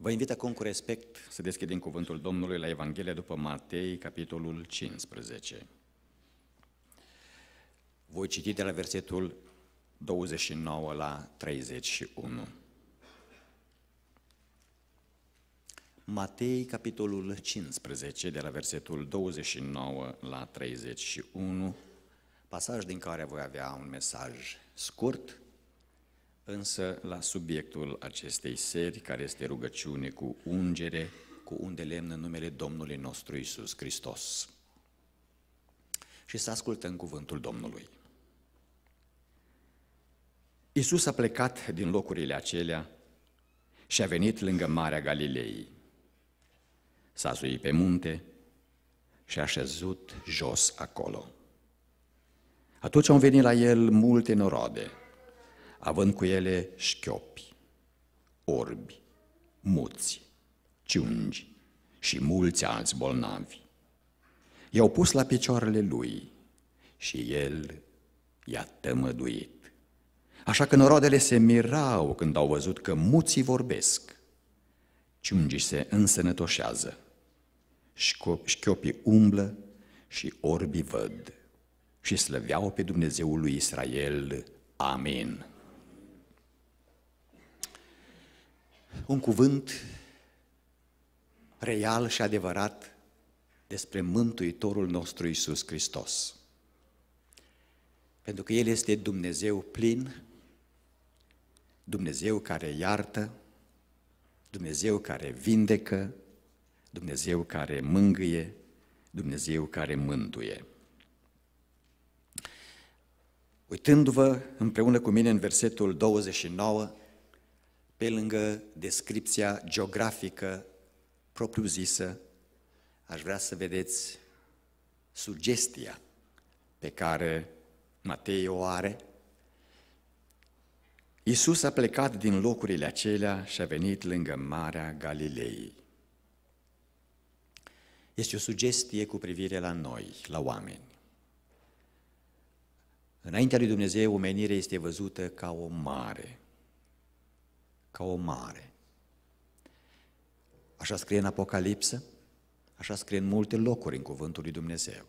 Vă invit acum cu respect să deschidem cuvântul Domnului la Evanghelia după Matei, capitolul 15. Voi citi de la versetul 29 la 31. Matei, capitolul 15, de la versetul 29 la 31, pasaj din care voi avea un mesaj scurt, Însă la subiectul acestei seri, care este rugăciune cu ungere, cu un de lemn în numele Domnului nostru Isus Hristos. Și să ascultăm cuvântul Domnului. Isus a plecat din locurile acelea și a venit lângă Marea Galilei. S-a zuit pe munte și a așezut jos acolo. Atunci au venit la el multe norode – având cu ele șchiopi, orbi, muți, ciungi și mulți alți bolnavi. I-au pus la picioarele lui și el i-a tămăduit. Așa că norodele se mirau când au văzut că muții vorbesc, ciungii se însănătoșează, șchiopii umblă și orbii văd și slăveau pe Dumnezeul lui Israel. Amin. un cuvânt real și adevărat despre Mântuitorul nostru Isus Hristos. Pentru că El este Dumnezeu plin, Dumnezeu care iartă, Dumnezeu care vindecă, Dumnezeu care mângâie, Dumnezeu care mântuie. Uitându-vă împreună cu mine în versetul 29, pe lângă descripția geografică propriu-zisă, aș vrea să vedeți sugestia pe care Matei o are. Iisus a plecat din locurile acelea și a venit lângă Marea Galilei. Este o sugestie cu privire la noi, la oameni. Înaintea lui Dumnezeu, omenirea este văzută ca o mare, ca o mare. Așa scrie în Apocalipsă, așa scrie în multe locuri în Cuvântul lui Dumnezeu.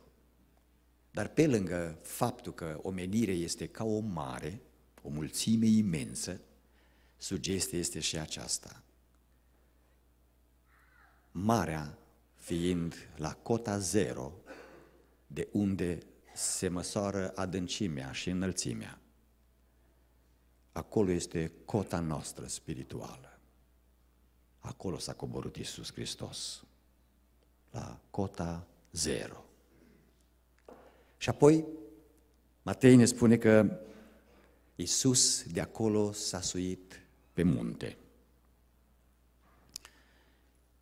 Dar pe lângă faptul că omenirea este ca o mare, o mulțime imensă, sugestia este și aceasta. Marea fiind la cota zero, de unde se măsoară adâncimea și înălțimea. Acolo este cota noastră spirituală. Acolo s-a coborât Iisus Hristos. La cota zero. Și apoi, Matei ne spune că Iisus de acolo s-a suit pe munte.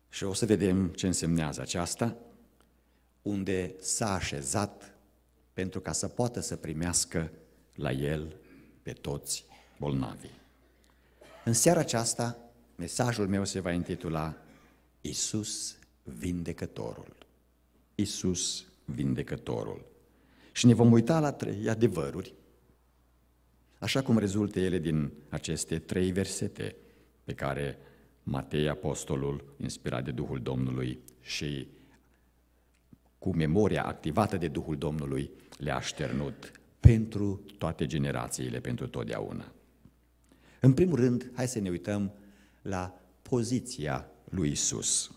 Și o să vedem ce însemnează aceasta, unde s-a așezat pentru ca să poată să primească la el pe toți bolnavii. În seara aceasta, mesajul meu se va intitula Isus Vindecătorul. Isus Vindecătorul. Și ne vom uita la trei adevăruri, așa cum rezultă ele din aceste trei versete pe care Matei Apostolul, inspirat de Duhul Domnului și cu memoria activată de Duhul Domnului, le-a șternut pentru toate generațiile, pentru totdeauna. În primul rând, hai să ne uităm la poziția lui Isus.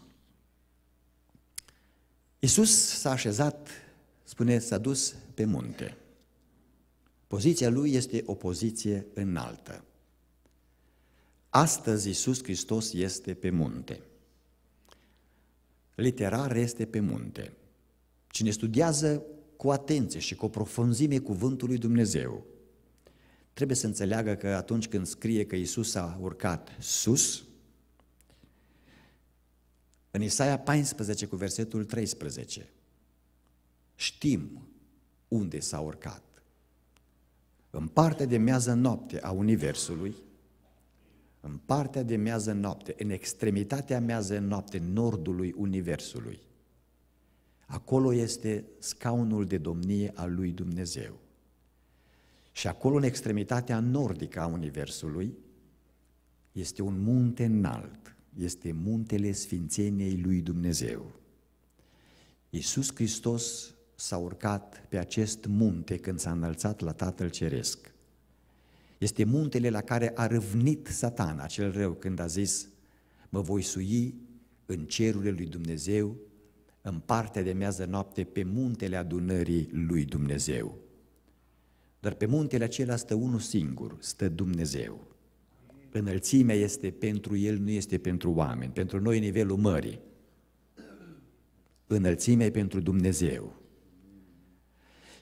Isus s-a așezat, spune, s-a dus pe munte. Poziția lui este o poziție înaltă. Astăzi Isus Hristos este pe munte. Literar este pe munte. Cine studiază cu atenție și cu o profunzime cuvântul lui Dumnezeu, trebuie să înțeleagă că atunci când scrie că Isus a urcat sus, în Isaia 14 cu versetul 13, știm unde s-a urcat. În partea de mează noapte a Universului, în partea de mează noapte, în extremitatea mează noapte nordului Universului, acolo este scaunul de domnie al lui Dumnezeu. Și acolo, în extremitatea nordică a Universului, este un munte înalt, este muntele Sfințeniei lui Dumnezeu. Iisus Hristos s-a urcat pe acest munte când s-a înălțat la Tatăl Ceresc. Este muntele la care a răvnit Satan acel rău, când a zis, mă voi sui în cerurile lui Dumnezeu, în partea de mează noapte, pe muntele adunării lui Dumnezeu. Dar pe muntele acela stă unul singur, stă Dumnezeu. Înălțimea este pentru El, nu este pentru oameni. Pentru noi nivelul mării. Înălțimea e pentru Dumnezeu.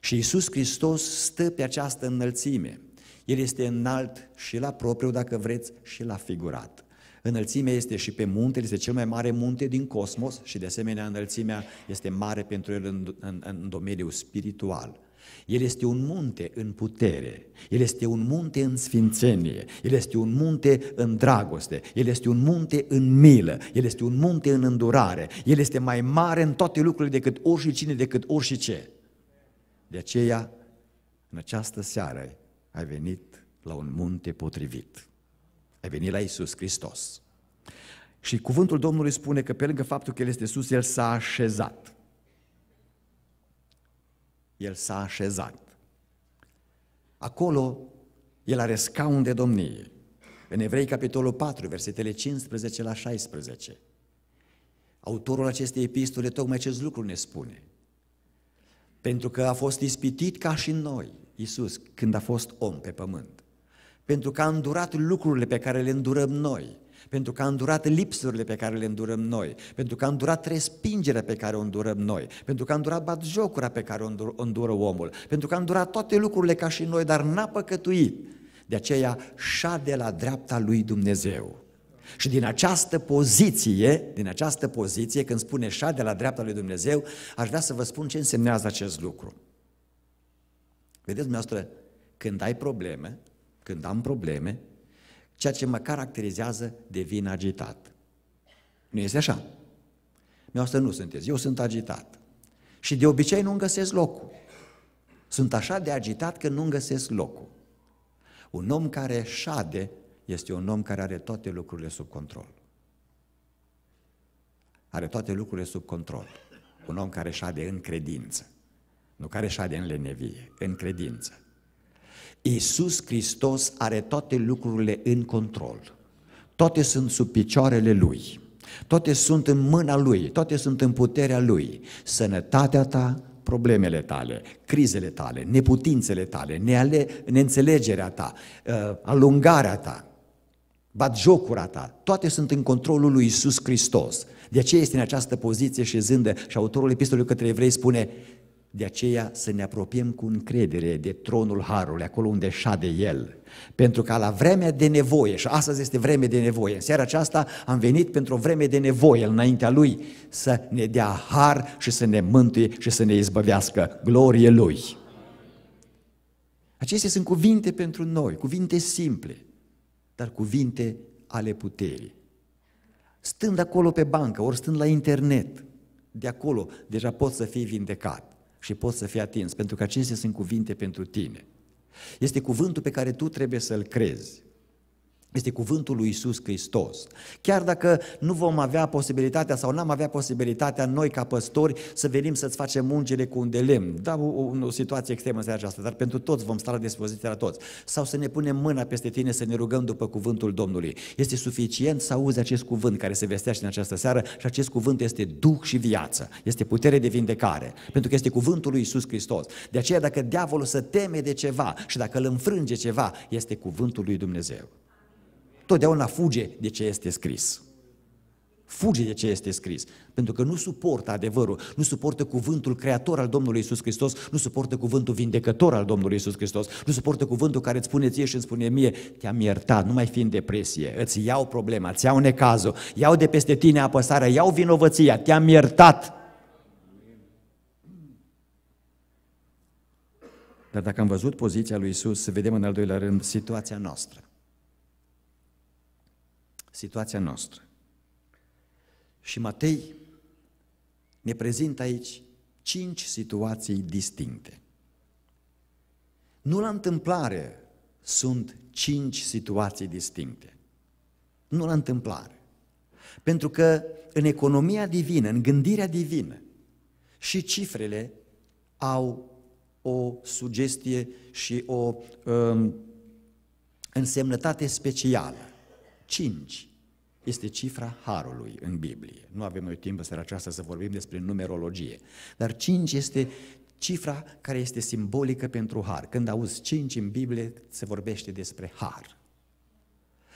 Și Isus Hristos stă pe această înălțime. El este înalt și la propriu, dacă vreți, și la figurat. Înălțimea este și pe munte, este cel mai mare munte din cosmos și de asemenea înălțimea este mare pentru el în, în, în domeniul spiritual. El este un munte în putere, El este un munte în sfințenie, El este un munte în dragoste, El este un munte în milă, El este un munte în îndurare, El este mai mare în toate lucrurile decât cine, decât orice. De aceea, în această seară, ai venit la un munte potrivit. Ai venit la Isus Hristos. Și cuvântul Domnului spune că pe lângă faptul că El este sus, El s-a așezat el s-a așezat. Acolo el are scaun de domnie. În Evrei, capitolul 4, versetele 15 la 16. Autorul acestei epistole tocmai acest lucru ne spune. Pentru că a fost ispitit ca și noi, Iisus, când a fost om pe pământ. Pentru că a îndurat lucrurile pe care le îndurăm noi pentru că a îndurat lipsurile pe care le îndurăm noi, pentru că a îndurat respingerea pe care o îndurăm noi, pentru că a îndurat batjocura pe care o îndură omul, pentru că a îndurat toate lucrurile ca și noi, dar n-a păcătuit. De aceea șade la dreapta lui Dumnezeu. Și din această poziție, din această poziție, când spune șade la dreapta lui Dumnezeu, aș vrea să vă spun ce însemnează acest lucru. Vedeți, dumneavoastră, când ai probleme, când am probleme, ceea ce mă caracterizează devin agitat. Nu este așa? asta nu sunteți, eu sunt agitat. Și de obicei nu găsesc locul. Sunt așa de agitat că nu găsesc locul. Un om care șade este un om care are toate lucrurile sub control. Are toate lucrurile sub control. Un om care șade în credință. Nu care șade în lenevie, în credință. Iisus Hristos are toate lucrurile în control. Toate sunt sub picioarele Lui. Toate sunt în mâna Lui, toate sunt în puterea Lui. Sănătatea ta, problemele tale, crizele tale, neputințele tale, neale, neînțelegerea ta, uh, alungarea ta, batjocura ta, toate sunt în controlul lui Isus Hristos. De aceea este în această poziție și zândă și autorul epistolei către evrei spune, de aceea să ne apropiem cu încredere de tronul Harului, acolo unde șade El. Pentru că la vremea de nevoie, și astăzi este vreme de nevoie, în seara aceasta am venit pentru o vreme de nevoie înaintea Lui să ne dea har și să ne mântuie și să ne izbăvească. Glorie Lui! Acestea sunt cuvinte pentru noi, cuvinte simple, dar cuvinte ale puterii. Stând acolo pe bancă, ori stând la internet, de acolo deja poți să fii vindecat și poți să fii atins, pentru că acestea sunt cuvinte pentru tine. Este cuvântul pe care tu trebuie să-l crezi este cuvântul lui Isus Hristos. Chiar dacă nu vom avea posibilitatea sau n-am avea posibilitatea noi ca păstori să venim să-ți facem mungile cu un de lemn, da, o, o, o situație extremă în aceasta, dar pentru toți vom sta la dispoziție la toți. Sau să ne punem mâna peste tine să ne rugăm după cuvântul Domnului. Este suficient să auzi acest cuvânt care se vestește în această seară și acest cuvânt este duh și viață, este putere de vindecare, pentru că este cuvântul lui Isus Hristos. De aceea dacă diavolul se teme de ceva și dacă îl înfrânge ceva, este cuvântul lui Dumnezeu totdeauna fuge de ce este scris. Fuge de ce este scris, pentru că nu suportă adevărul, nu suportă cuvântul creator al Domnului Isus Hristos, nu suportă cuvântul vindecător al Domnului Isus Hristos, nu suportă cuvântul care îți spune ție și îmi spune mie, te-am iertat, nu mai fi în depresie, îți iau problema, îți iau necazul, iau de peste tine apăsarea, iau vinovăția, te-am iertat. Dar dacă am văzut poziția lui Isus, să vedem în al doilea rând situația noastră situația noastră. Și Matei ne prezintă aici cinci situații distincte. Nu la întâmplare sunt cinci situații distincte. Nu la întâmplare. Pentru că în economia divină, în gândirea divină, și cifrele au o sugestie și o um, însemnătate specială. Cinci este cifra harului în Biblie. Nu avem noi timp în aceasta să vorbim despre numerologie, dar 5 este cifra care este simbolică pentru har. Când auzi 5 în Biblie, se vorbește despre har.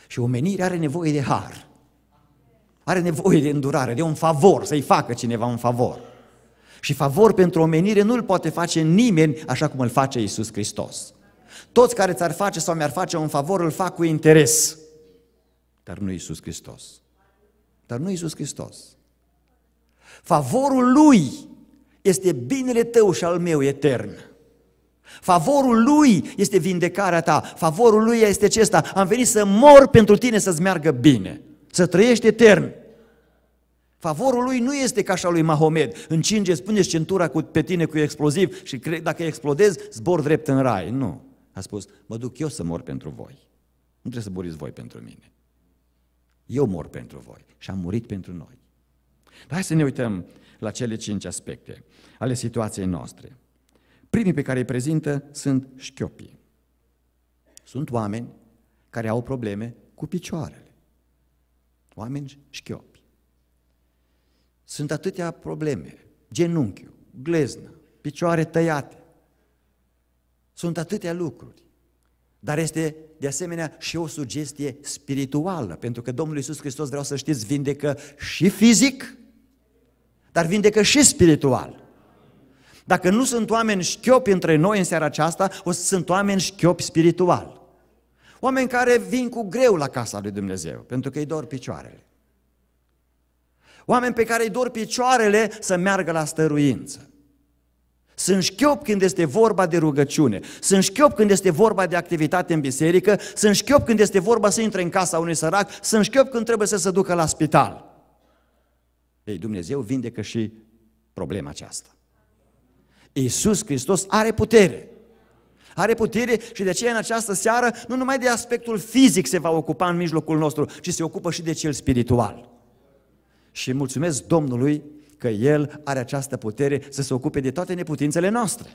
Și omenirea are nevoie de har. Are nevoie de îndurare, de un favor, să-i facă cineva un favor. Și favor pentru omenire nu-l poate face nimeni așa cum îl face Isus Hristos. Toți care ți-ar face sau mi-ar face un favor, îl fac cu interes dar nu Iisus Hristos. Dar nu Iisus Hristos. Favorul Lui este binele tău și al meu etern. Favorul Lui este vindecarea ta, favorul Lui este acesta. Am venit să mor pentru tine să-ți meargă bine, să trăiești etern. Favorul lui nu este ca așa al lui Mahomed. Încinge, spuneți centura cu, pe tine cu exploziv și cre, dacă explodezi, zbor drept în rai. Nu. A spus, mă duc eu să mor pentru voi. Nu trebuie să boriți voi pentru mine. Eu mor pentru voi și am murit pentru noi. Dar hai să ne uităm la cele cinci aspecte ale situației noastre. Primii pe care îi prezintă sunt șchiopii. Sunt oameni care au probleme cu picioarele. Oameni șchiopi. Sunt atâtea probleme. Genunchiul, gleznă, picioare tăiate. Sunt atâtea lucruri. Dar este de asemenea și o sugestie spirituală, pentru că Domnul Iisus Hristos, vreau să știți, vindecă și fizic, dar vindecă și spiritual. Dacă nu sunt oameni șchiopi între noi în seara aceasta, o să sunt oameni șchiopi spiritual. Oameni care vin cu greu la casa lui Dumnezeu, pentru că îi dor picioarele. Oameni pe care îi dor picioarele să meargă la stăruință. Sunt șchiop când este vorba de rugăciune, sunt șchiop când este vorba de activitate în biserică, sunt șchiop când este vorba să intre în casa unui sărac, sunt șchiop când trebuie să se ducă la spital. Ei, Dumnezeu vindecă și problema aceasta. Iisus Hristos are putere. Are putere și de aceea în această seară nu numai de aspectul fizic se va ocupa în mijlocul nostru, ci se ocupă și de cel spiritual. Și mulțumesc Domnului că El are această putere să se ocupe de toate neputințele noastre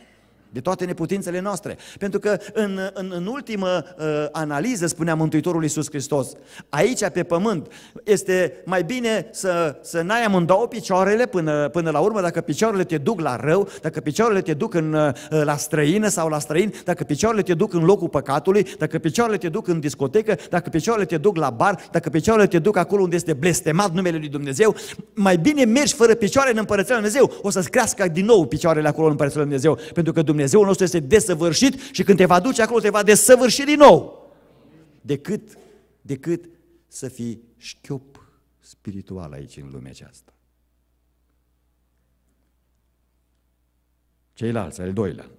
de toate neputințele noastre. Pentru că în, în, în ultimă uh, analiză spunea Mântuitorul Iisus Hristos, aici pe pământ este mai bine să, să n-ai amândouă picioarele până, până la urmă, dacă picioarele te duc la rău, dacă picioarele te duc în, uh, la străină sau la străin, dacă picioarele te duc în locul păcatului, dacă picioarele te duc în discotecă, dacă picioarele te duc la bar, dacă picioarele te duc acolo unde este blestemat numele lui Dumnezeu, mai bine mergi fără picioare în Împărăția Lui Dumnezeu, o să-ți crească din nou picioarele acolo în Împărăția Lui Dumnezeu, pentru că Dumnezeu Dumnezeul nostru este desăvârșit și când te va duce acolo, te va desăvârși din nou. Decât, decât să fii șchiop spiritual aici în lumea aceasta. Ceilalți, al doilea,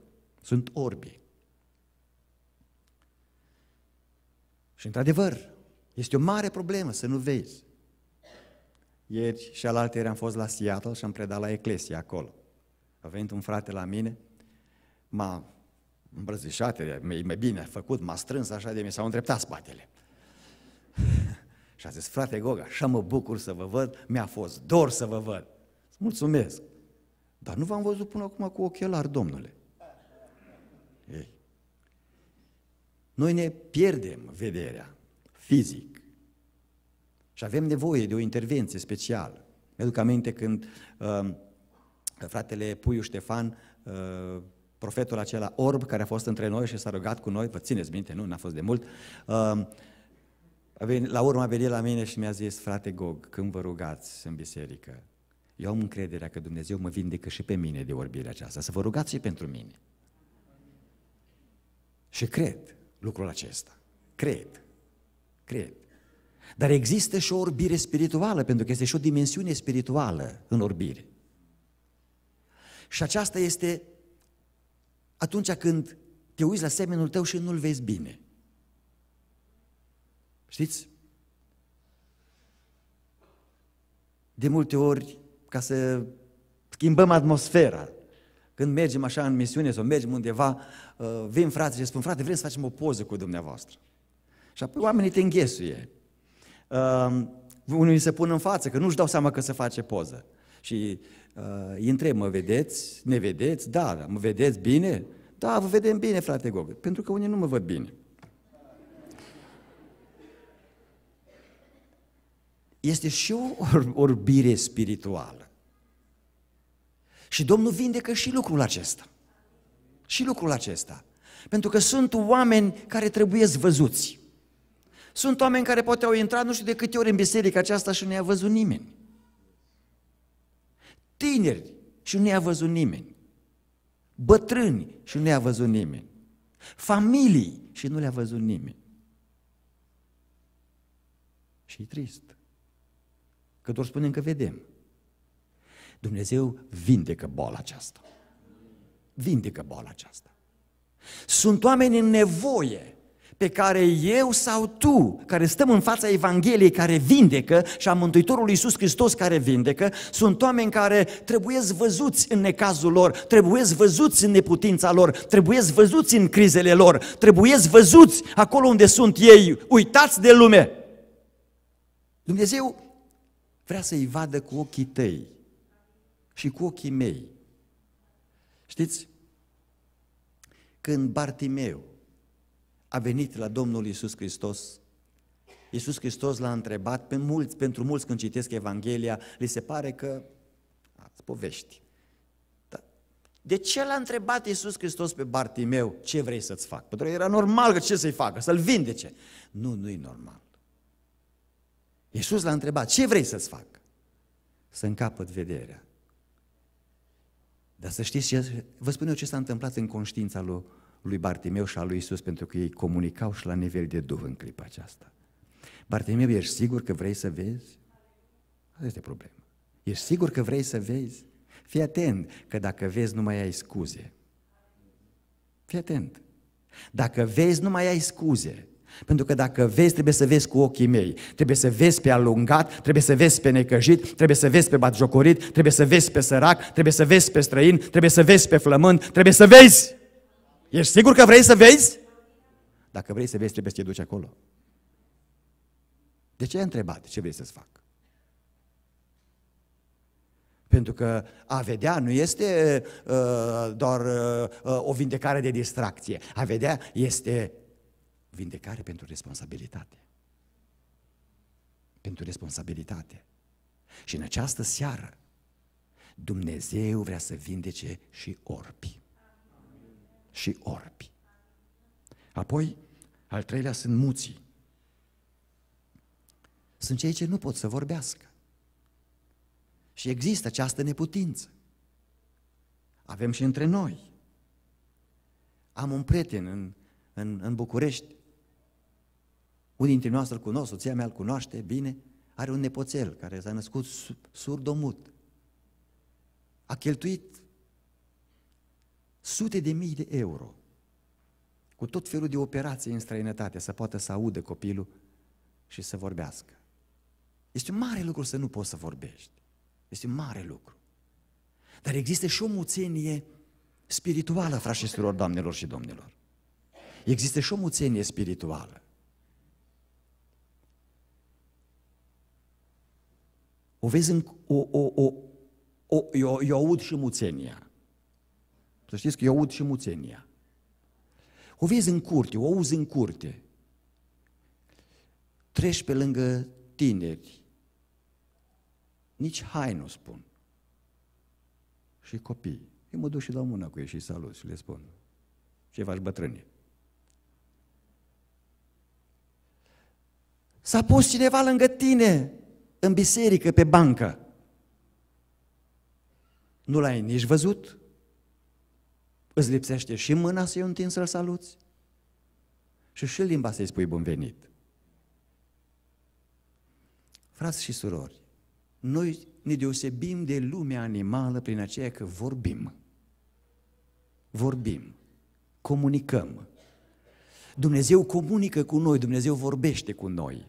sunt orbi. Și într-adevăr, este o mare problemă să nu vezi. Ieri și alaltă ieri am fost la Seattle și am predat la Eclesia acolo. A venit un frate la mine m-a îmbrăzișat, mai bine făcut, m-a strâns așa de mi s-au îndreptat spatele. și a zis, frate Goga, așa mă bucur să vă văd, mi-a fost dor să vă văd. Mulțumesc. Dar nu v-am văzut până acum cu ochelari, domnule. Ei. Noi ne pierdem vederea fizic și avem nevoie de o intervenție specială. Mi-aduc aminte când uh, fratele Puiu Ștefan uh, profetul acela orb care a fost între noi și s-a rugat cu noi, vă țineți minte, nu, n-a fost de mult, um, la urmă a venit la mine și mi-a zis, frate Gog, când vă rugați în biserică, eu am încrederea că Dumnezeu mă vindecă și pe mine de orbirea aceasta, să vă rugați și pentru mine. Și cred lucrul acesta. Cred. Cred. Dar există și o orbire spirituală, pentru că este și o dimensiune spirituală în orbire. Și aceasta este atunci când te uiți la semenul tău și nu-l vezi bine. Știți? De multe ori, ca să schimbăm atmosfera, când mergem așa în misiune sau mergem undeva, uh, vin frate și spun, frate, vrem să facem o poză cu dumneavoastră. Și apoi oamenii te înghesuie. Uh, unii se pun în față, că nu-și dau seama că se face poză. Și Uh, intre, mă vedeți, ne vedeți, da, da, mă vedeți bine? Da, vă vedem bine, frate Gogă, pentru că unii nu mă văd bine. Este și o orbire spirituală. Și Domnul vindecă și lucrul acesta. Și lucrul acesta. Pentru că sunt oameni care trebuie văzuți. Sunt oameni care poate au intrat nu știu de câte ori în biserica aceasta și nu i-a văzut nimeni tineri și nu i-a văzut nimeni, bătrâni și nu i-a văzut nimeni, familii și nu le-a văzut nimeni. Și e trist. Că doar spunem că vedem. Dumnezeu vindecă boala aceasta. Vindecă boala aceasta. Sunt oameni în nevoie pe care eu sau tu, care stăm în fața Evangheliei care vindecă și a Mântuitorului Iisus Hristos care vindecă, sunt oameni care trebuie văzuți în necazul lor, trebuie văzuți în neputința lor, trebuie văzuți în crizele lor, trebuie văzuți acolo unde sunt ei, uitați de lume. Dumnezeu vrea să-i vadă cu ochii tăi și cu ochii mei. Știți? Când Bartimeu a venit la Domnul Isus Hristos. Iisus Hristos l-a întrebat, pe mulți, pentru mulți când citesc Evanghelia, li se pare că ați povești. Dar de ce l-a întrebat Iisus Hristos pe Bartimeu, ce vrei să-ți fac? Pentru că era normal că ce să-i facă, să-l vindece. Nu, nu e normal. Iisus l-a întrebat, ce vrei să-ți fac? Să încapăt vederea. Dar să știți, ce, vă spun eu ce s-a întâmplat în conștiința lui lui Bartimeu și a lui Isus, pentru că ei comunicau și la nivel de duh în clipa aceasta. Bartimeu, ești sigur că vrei să vezi? Asta este problema. Ești sigur că vrei să vezi? Fii atent, că dacă vezi, nu mai ai scuze. Fii atent. Dacă vezi, nu mai ai scuze. Pentru că dacă vezi, trebuie să vezi cu ochii mei. Trebuie să vezi pe alungat, trebuie să vezi pe necăjit, trebuie să vezi pe batjocorit, trebuie să vezi pe sărac, trebuie să vezi pe străin, trebuie să vezi pe flământ, trebuie să vezi! Ești sigur că vrei să vezi? Dacă vrei să vezi, trebuie să te duci acolo. De ce ai întrebat? Ce vrei să-ți fac? Pentru că a vedea nu este uh, doar uh, o vindecare de distracție. A vedea este vindecare pentru responsabilitate. Pentru responsabilitate. Și în această seară, Dumnezeu vrea să vindece și orbi și orbi. Apoi, al treilea sunt muții. Sunt cei ce nu pot să vorbească. Și există această neputință. Avem și între noi. Am un prieten în, în, în București. Unii dintre noastre îl cunosc, soția mea îl cunoaște bine. Are un nepoțel care s-a născut surdomut. A cheltuit sute de mii de euro, cu tot felul de operații în străinătate, să poată să audă copilul și să vorbească. Este un mare lucru să nu poți să vorbești. Este un mare lucru. Dar există și o muțenie spirituală, frașesturilor, și doamnelor și domnilor. Există și o muțenie spirituală. O vezi în... O, o, o, o, eu, eu aud și muțenia. Să știți că eu aud și muțenia. O vezi în curte, o auzi în curte. Treci pe lângă tineri. Nici hai nu spun. Și copii. Eu mă duc și dau mână cu ei și salut și le spun. Ce faci bătrâni? S-a pus cineva lângă tine în biserică, pe bancă. Nu l-ai nici văzut, Îți lipsește și mâna să-i întind să-l saluți și și limba să-i spui bun venit. Frați și surori, noi ne deosebim de lumea animală prin aceea că vorbim. Vorbim, comunicăm. Dumnezeu comunică cu noi, Dumnezeu vorbește cu noi.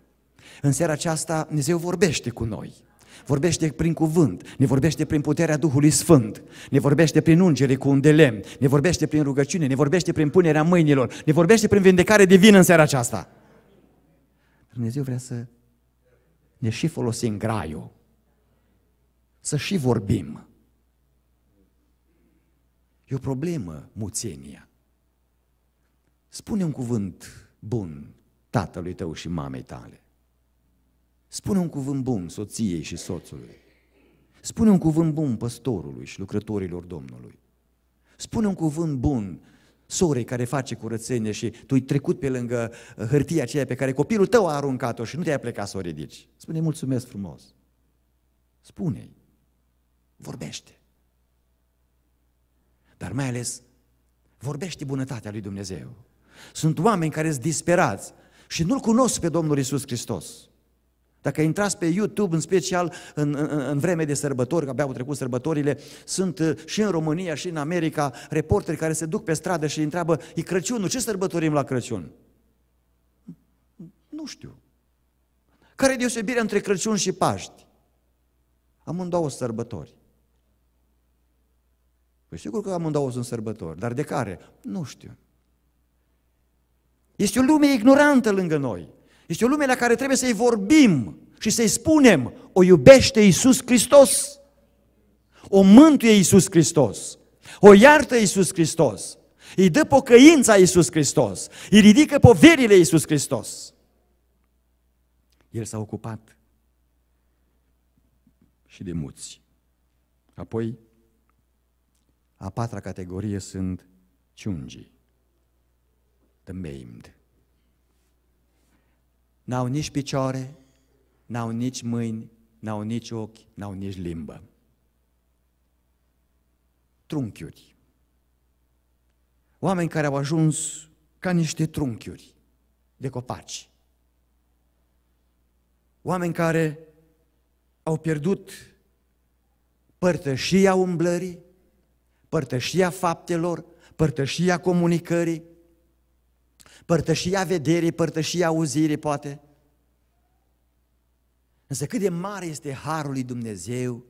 În seara aceasta, Dumnezeu vorbește cu noi vorbește prin cuvânt, ne vorbește prin puterea Duhului Sfânt, ne vorbește prin ungere cu un delem, ne vorbește prin rugăciune, ne vorbește prin punerea mâinilor, ne vorbește prin vindecare divină în seara aceasta. Dumnezeu vrea să ne și folosim graiul, să și vorbim. E o problemă muțenia. Spune un cuvânt bun tatălui tău și mamei tale. Spune un cuvânt bun soției și soțului. Spune un cuvânt bun păstorului și lucrătorilor Domnului. Spune un cuvânt bun sorei care face curățenie și tu ai trecut pe lângă uh, hârtia aceea pe care copilul tău a aruncat-o și nu te-ai plecat să o ridici. Spune mulțumesc frumos. Spune-i. Vorbește. Dar mai ales vorbește bunătatea lui Dumnezeu. Sunt oameni care sunt disperați și nu-L cunosc pe Domnul Isus Hristos. Dacă intrați pe YouTube, în special în, în, în vreme de sărbători, că abia au trecut sărbătorile, sunt uh, și în România și în America reporteri care se duc pe stradă și întreabă, e Crăciunul, ce sărbătorim la Crăciun? Nu știu. Care e deosebirea între Crăciun și Paști? două sărbători. Păi sigur că amândouă sunt sărbători, dar de care? Nu știu. Este o lume ignorantă lângă noi. Este o lume la care trebuie să-i vorbim și să-i spunem, o iubește Iisus Hristos, o mântuie Iisus Hristos, o iartă Iisus Hristos, îi dă pocăința Iisus Hristos, îi ridică poverile Iisus Hristos. El s-a ocupat și de muți. Apoi, a patra categorie sunt ciungii, the maimed. N-au nici picioare, n-au nici mâini, n-au nici ochi, n-au nici limbă. Trunchiuri. Oameni care au ajuns ca niște trunchiuri de copaci. Oameni care au pierdut părtășia umblării, părtășia faptelor, părtășia comunicării, părtășia vederii, părtășia auzirii, poate. Însă cât de mare este harul lui Dumnezeu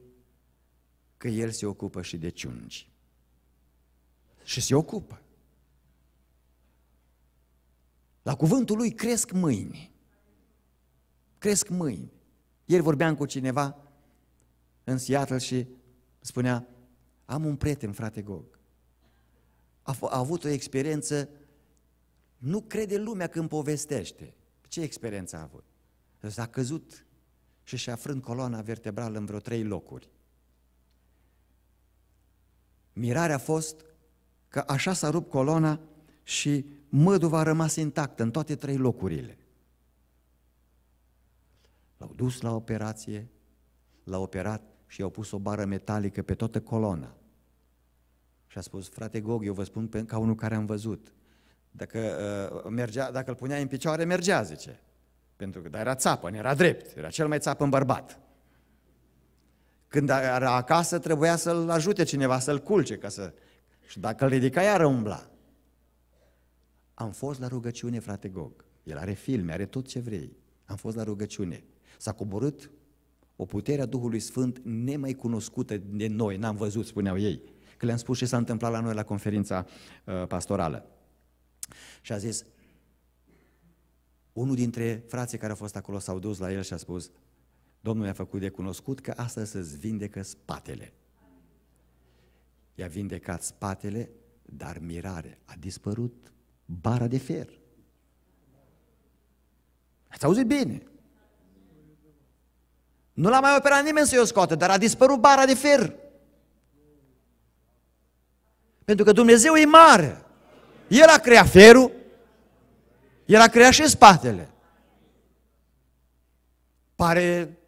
că El se ocupă și de ciungi. Și se ocupă. La cuvântul lui cresc mâini. Cresc mâini. Ieri vorbeam cu cineva în Seattle și spunea, am un prieten, frate Gog. A, a avut o experiență nu crede lumea când povestește. Ce experiență a avut? S-a căzut și și-a frânt coloana vertebrală în vreo trei locuri. Mirarea a fost că așa s-a rupt coloana și măduva a rămas intactă în toate trei locurile. L-au dus la operație, l-au operat și i-au pus o bară metalică pe toată coloana. Și a spus, frate Gog, eu vă spun ca unul care am văzut, dacă, uh, mergea, dacă îl punea în picioare, mergea, zice. Pentru că dar era țapăn, era drept, era cel mai țapăn bărbat. Când era acasă, trebuia să-l ajute cineva, să-l culce. Ca să... Și dacă îl ridica, iară umbla. Am fost la rugăciune, frate Gog. El are filme, are tot ce vrei. Am fost la rugăciune. S-a coborât o putere a Duhului Sfânt nemai cunoscută de noi, n-am văzut, spuneau ei. Că le-am spus ce s-a întâmplat la noi la conferința uh, pastorală. Și a zis, unul dintre frații care au fost acolo s-au dus la el și a spus, Domnul mi-a făcut de cunoscut că asta să-ți vindecă spatele. I-a vindecat spatele, dar mirare, a dispărut bara de fer. Ați auzit bine? Nu l-a mai operat nimeni să-i o scoată, dar a dispărut bara de fer. Pentru că Dumnezeu e mare. El a creat ferul, el a creat și spatele. Pare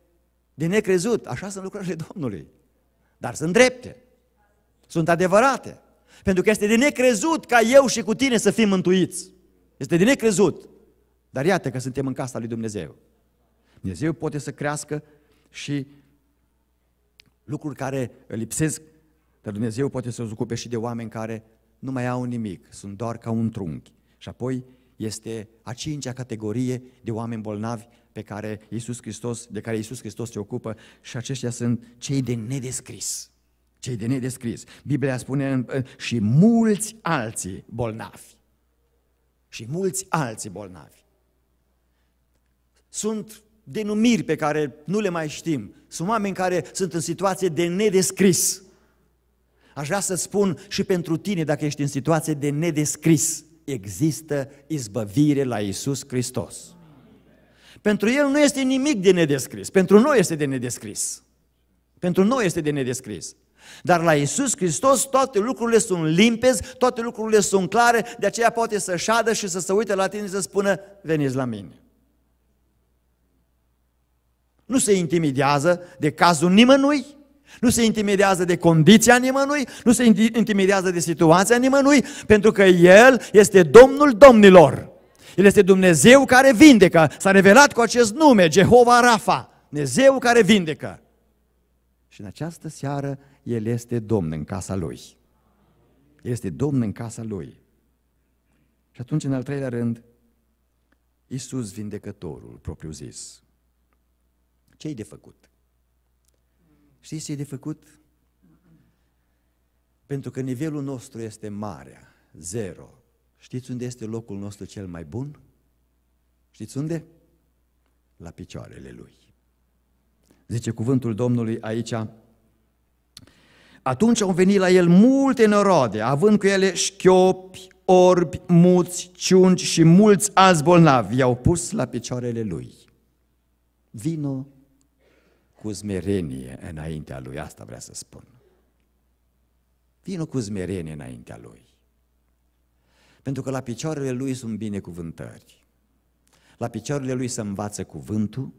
de necrezut, așa sunt lucrurile Domnului. Dar sunt drepte, sunt adevărate. Pentru că este de necrezut ca eu și cu tine să fim mântuiți. Este de necrezut. Dar iată că suntem în casa lui Dumnezeu. Dumnezeu poate să crească și lucruri care lipsesc, dar Dumnezeu poate să se ocupe și de oameni care nu mai au nimic, sunt doar ca un trunchi. Și apoi este a cincea categorie de oameni bolnavi pe care Iisus Hristos, de care Iisus Hristos se ocupă și aceștia sunt cei de nedescris. Cei de nedescris. Biblia spune și mulți alții bolnavi. Și mulți alții bolnavi. Sunt denumiri pe care nu le mai știm. Sunt oameni care sunt în situație de nedescris. Aș vrea să spun și pentru tine, dacă ești în situație de nedescris, există izbăvire la Isus Hristos. Pentru El nu este nimic de nedescris, pentru noi este de nedescris. Pentru noi este de nedescris. Dar la Isus Hristos toate lucrurile sunt limpezi, toate lucrurile sunt clare, de aceea poate să șadă și să se uite la tine și să spună, veniți la mine. Nu se intimidează de cazul nimănui, nu se intimidează de condiția nimănui, nu se intimidează de situația nimănui, pentru că El este Domnul Domnilor. El este Dumnezeu care vindecă. S-a revelat cu acest nume, Jehova Rafa, Dumnezeu care vindecă. Și în această seară El este Domn în casa Lui. Este Domn în casa Lui. Și atunci, în al treilea rând, Iisus vindecătorul, propriu zis. Ce-i de făcut? Știți ce e de făcut? Pentru că nivelul nostru este marea, zero. Știți unde este locul nostru cel mai bun? Știți unde? La picioarele lui. Zice cuvântul Domnului aici, atunci au venit la el multe norode, având cu ele șchiopi, orbi, muți, ciungi și mulți alți bolnavi. I-au pus la picioarele lui. Vino cu smerenie înaintea lui, asta vrea să spun. Vino cu smerenie înaintea lui. Pentru că la picioarele lui sunt binecuvântări. La picioarele lui se învață cuvântul,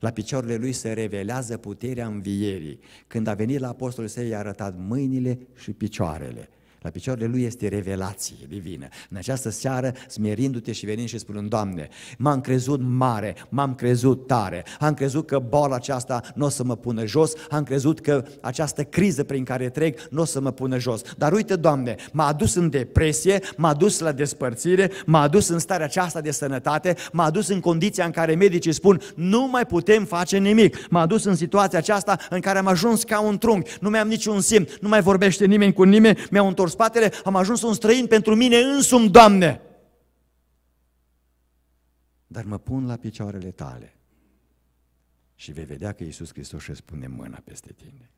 la picioarele lui se revelează puterea învierii. Când a venit la apostolul său, i-a arătat mâinile și picioarele. La picioarele Lui este revelație divină. În această seară, smerindu-te și venind și spunând, Doamne, m-am crezut mare, m-am crezut tare, am crezut că boala aceasta nu o să mă pună jos, am crezut că această criză prin care trec nu o să mă pună jos. Dar uite, Doamne, m-a adus în depresie, m-a adus la despărțire, m-a adus în starea aceasta de sănătate, m-a adus în condiția în care medicii spun, nu mai putem face nimic. M-a adus în situația aceasta în care am ajuns ca un trunchi, nu mai am niciun simt, nu mai vorbește nimeni cu nimeni, mi-au întors spatele, am ajuns un străin pentru mine însumi, Doamne. Dar mă pun la picioarele tale și vei vedea că Iisus Hristos își pune mâna peste tine.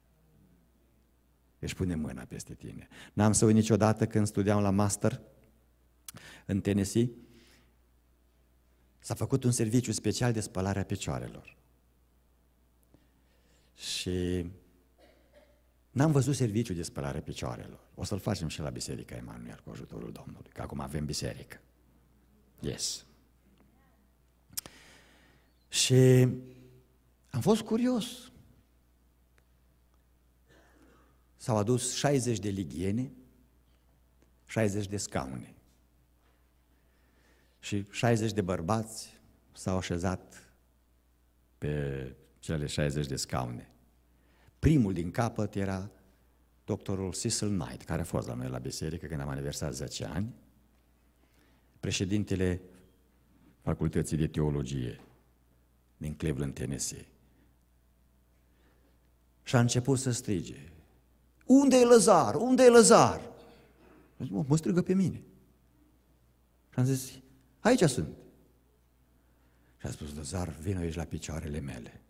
Își pune mâna peste tine. N-am să uit niciodată când studiam la master în Tennessee, s-a făcut un serviciu special de spălare a picioarelor. Și N-am văzut serviciu de spălare picioarelor. O să-l facem și la Biserica Emanuel cu ajutorul Domnului, că acum avem biserică. Yes. Și am fost curios. S-au adus 60 de ligiene, 60 de scaune. Și 60 de bărbați s-au așezat pe cele 60 de scaune. Primul din capăt era doctorul Cecil Knight, care a fost la noi la biserică când am aniversat 10 ani, președintele Facultății de Teologie din Cleveland, Tennessee. Și a început să strige, unde e Lăzar? Unde e Lăzar? mă, mă strigă pe mine. Și am zis, aici sunt. Și a spus, Lăzar, vino aici la picioarele mele.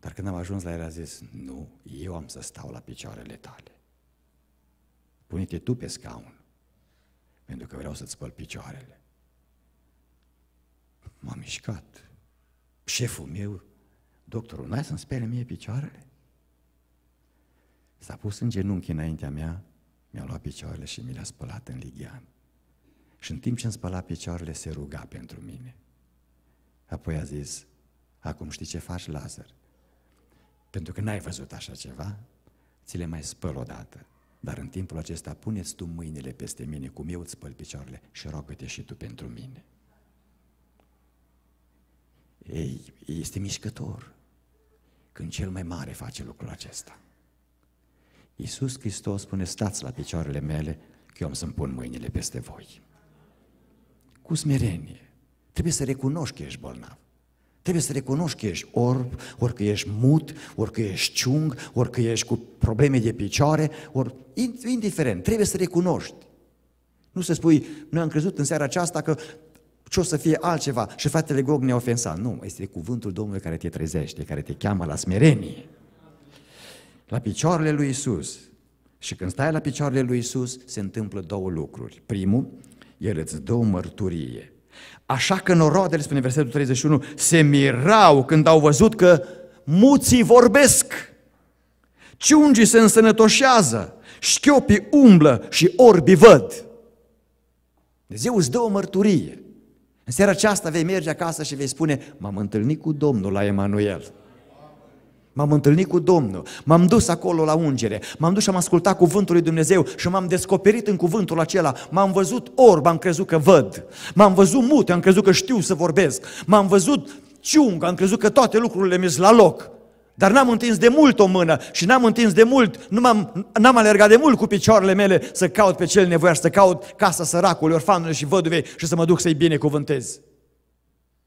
Dar când am ajuns la el, a zis, nu, eu am să stau la picioarele tale. Pune-te tu pe scaun, pentru că vreau să-ți spăl picioarele. M-am mișcat. Șeful meu, doctorul, n-ai să-mi spele mie picioarele? S-a pus în genunchi înaintea mea, mi-a luat picioarele și mi le-a spălat în lighean. Și în timp ce îmi spăla picioarele, se ruga pentru mine. Apoi a zis, acum știi ce faci, Lazar? Pentru că n-ai văzut așa ceva, ți le mai spăl odată. Dar în timpul acesta puneți tu mâinile peste mine, cum eu îți spăl picioarele și rogă-te și tu pentru mine. Ei, este mișcător când cel mai mare face lucrul acesta. Iisus Hristos spune, stați la picioarele mele, că eu am să-mi pun mâinile peste voi. Cu smerenie. Trebuie să recunoști că ești bolnav. Trebuie să recunoști că ești orb, ori că ești mut, ori că ești ciung, ori că ești cu probleme de picioare, ori indiferent, trebuie să recunoști. Nu să spui, noi am crezut în seara aceasta că ce o să fie altceva și fratele Gog ne ofensa. Nu, este cuvântul Domnului care te trezește, care te cheamă la smerenie. La picioarele lui Isus. Și când stai la picioarele lui Isus, se întâmplă două lucruri. Primul, el îți dă o mărturie Așa că noroadele, spune versetul 31, se mirau când au văzut că muții vorbesc, ciungii se însănătoșează, șchiopii umblă și orbi văd. Dumnezeu îți dă o mărturie. În seara aceasta vei merge acasă și vei spune, m-am întâlnit cu Domnul la Emanuel. M-am întâlnit cu Domnul, m-am dus acolo la ungere, m-am dus și am ascultat cuvântul lui Dumnezeu și m-am descoperit în cuvântul acela. M-am văzut orb, am crezut că văd. M-am văzut mut, am crezut că știu să vorbesc. M-am văzut ciung, am crezut că toate lucrurile mi la loc. Dar n-am întins de mult o mână și n-am întins de mult, nu m-am, n-am alergat de mult cu picioarele mele să caut pe cel nevoiaș, să caut casa săracului, orfanului și văduvei și să mă duc să-i binecuvântez.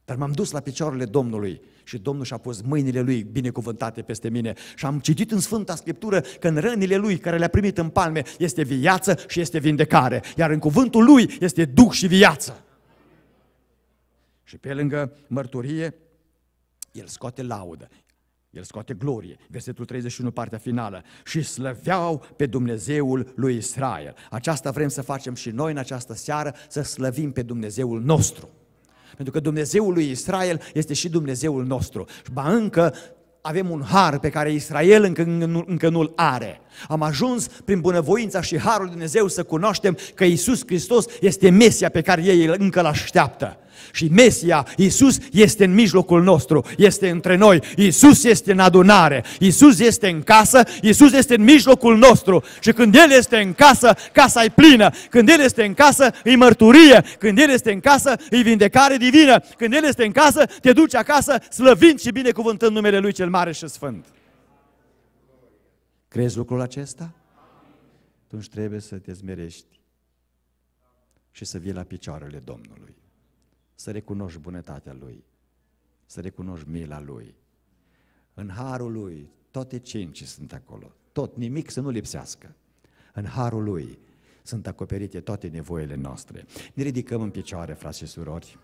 Dar m-am dus la picioarele Domnului și Domnul și-a pus mâinile lui binecuvântate peste mine. Și am citit în Sfânta Scriptură că în rănile lui care le-a primit în palme este viață și este vindecare, iar în cuvântul lui este duh și viață. Și pe lângă mărturie, el scoate laudă, el scoate glorie, versetul 31, partea finală. Și slăveau pe Dumnezeul lui Israel. Aceasta vrem să facem și noi în această seară, să slăvim pe Dumnezeul nostru. Pentru că Dumnezeul lui Israel este și Dumnezeul nostru. Și Ba încă avem un har pe care Israel încă, încă nu-l are. Am ajuns prin bunăvoința și harul Dumnezeu să cunoaștem că Isus Hristos este Mesia pe care ei încă îl așteaptă. Și Mesia, Isus este în mijlocul nostru, este între noi, Isus este în adunare, Isus este în casă, Isus este în mijlocul nostru. Și când El este în casă, casa e plină. Când El este în casă, e mărturie. Când El este în casă, e vindecare divină. Când El este în casă, te duci acasă slăvind și binecuvântând numele Lui cel Mare și Sfânt. Crezi lucrul acesta? Atunci trebuie să te zmerești și să vii la picioarele Domnului. Să recunoști bunătatea Lui, să recunoști mila Lui. În harul Lui, toate cinci sunt acolo. Tot, nimic să nu lipsească. În harul Lui sunt acoperite toate nevoile noastre. Ne ridicăm în picioare, frați și surori.